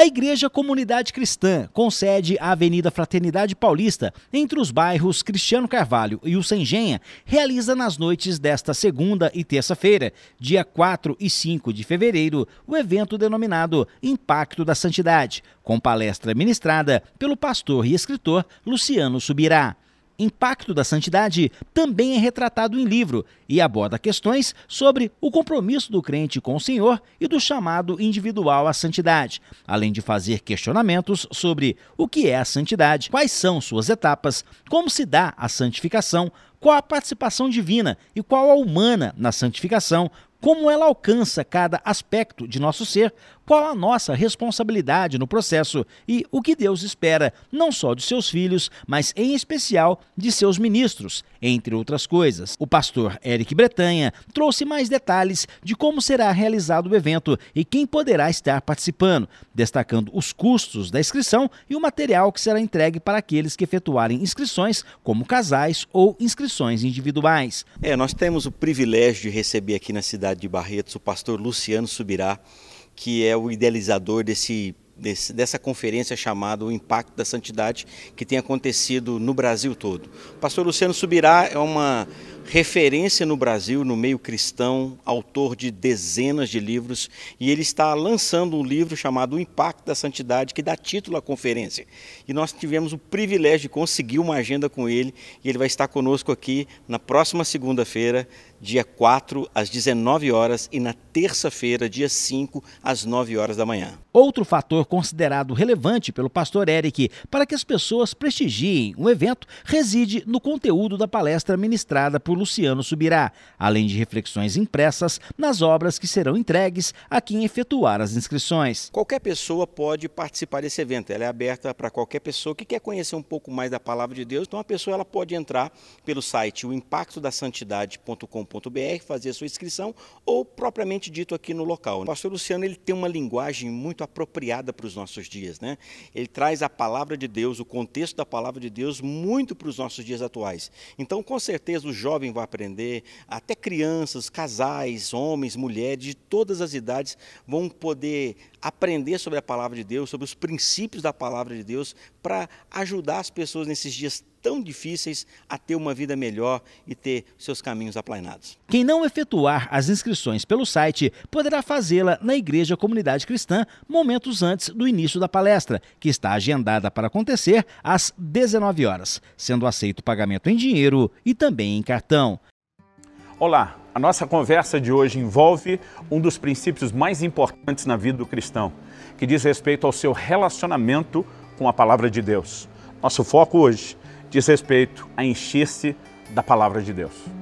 A Igreja Comunidade Cristã, com sede à Avenida Fraternidade Paulista, entre os bairros Cristiano Carvalho e o Sengenha, realiza nas noites desta segunda e terça-feira, dia 4 e 5 de fevereiro, o evento denominado Impacto da Santidade, com palestra ministrada pelo pastor e escritor Luciano Subirá. Impacto da Santidade também é retratado em livro e aborda questões sobre o compromisso do crente com o Senhor e do chamado individual à santidade, além de fazer questionamentos sobre o que é a santidade, quais são suas etapas, como se dá a santificação, qual a participação divina e qual a humana na santificação, como ela alcança cada aspecto de nosso ser, qual a nossa responsabilidade no processo e o que Deus espera, não só de seus filhos, mas em especial de seus ministros, entre outras coisas. O pastor Eric Bretanha trouxe mais detalhes de como será realizado o evento e quem poderá estar participando, destacando os custos da inscrição e o material que será entregue para aqueles que efetuarem inscrições, como casais ou inscrições individuais. É, nós temos o privilégio de receber aqui na cidade de Barretos, o pastor Luciano Subirá, que é o idealizador desse Desse, dessa conferência chamada O Impacto da Santidade, que tem acontecido no Brasil todo. O pastor Luciano Subirá é uma, referência no Brasil, no meio cristão, autor de dezenas de livros, e ele está lançando um livro chamado O Impacto da Santidade, que dá título à conferência. E nós tivemos o privilégio de conseguir uma agenda com ele, e ele vai estar conosco aqui na próxima segunda-feira, dia 4 às 19 horas e na terça-feira, dia 5 às 9 horas da manhã. Outro fator considerado relevante pelo pastor Eric para que as pessoas prestigiem o evento reside no conteúdo da palestra ministrada por Luciano Subirá, além de reflexões impressas nas obras que serão entregues a quem efetuar as inscrições. Qualquer pessoa pode participar desse evento, ela é aberta para qualquer pessoa que quer conhecer um pouco mais da palavra de Deus, então a pessoa ela pode entrar pelo site oimpactodasantidade.com.br fazer a sua inscrição ou propriamente dito aqui no local. O pastor Luciano ele tem uma linguagem muito apropriada para os nossos dias, né? Ele traz a palavra de Deus, o contexto da palavra de Deus muito para os nossos dias atuais. Então, com certeza, os jovens jovem vai aprender, até crianças, casais, homens, mulheres, de todas as idades vão poder aprender sobre a palavra de Deus, sobre os princípios da palavra de Deus, para ajudar as pessoas nesses dias tão difíceis a ter uma vida melhor e ter seus caminhos aplainados. Quem não efetuar as inscrições pelo site poderá fazê-la na Igreja Comunidade Cristã momentos antes do início da palestra, que está agendada para acontecer às 19 horas, sendo aceito pagamento em dinheiro e também em cartão. Olá, a nossa conversa de hoje envolve um dos princípios mais importantes na vida do cristão, que diz respeito ao seu relacionamento com a palavra de Deus. Nosso foco hoje diz respeito a encher-se da palavra de Deus.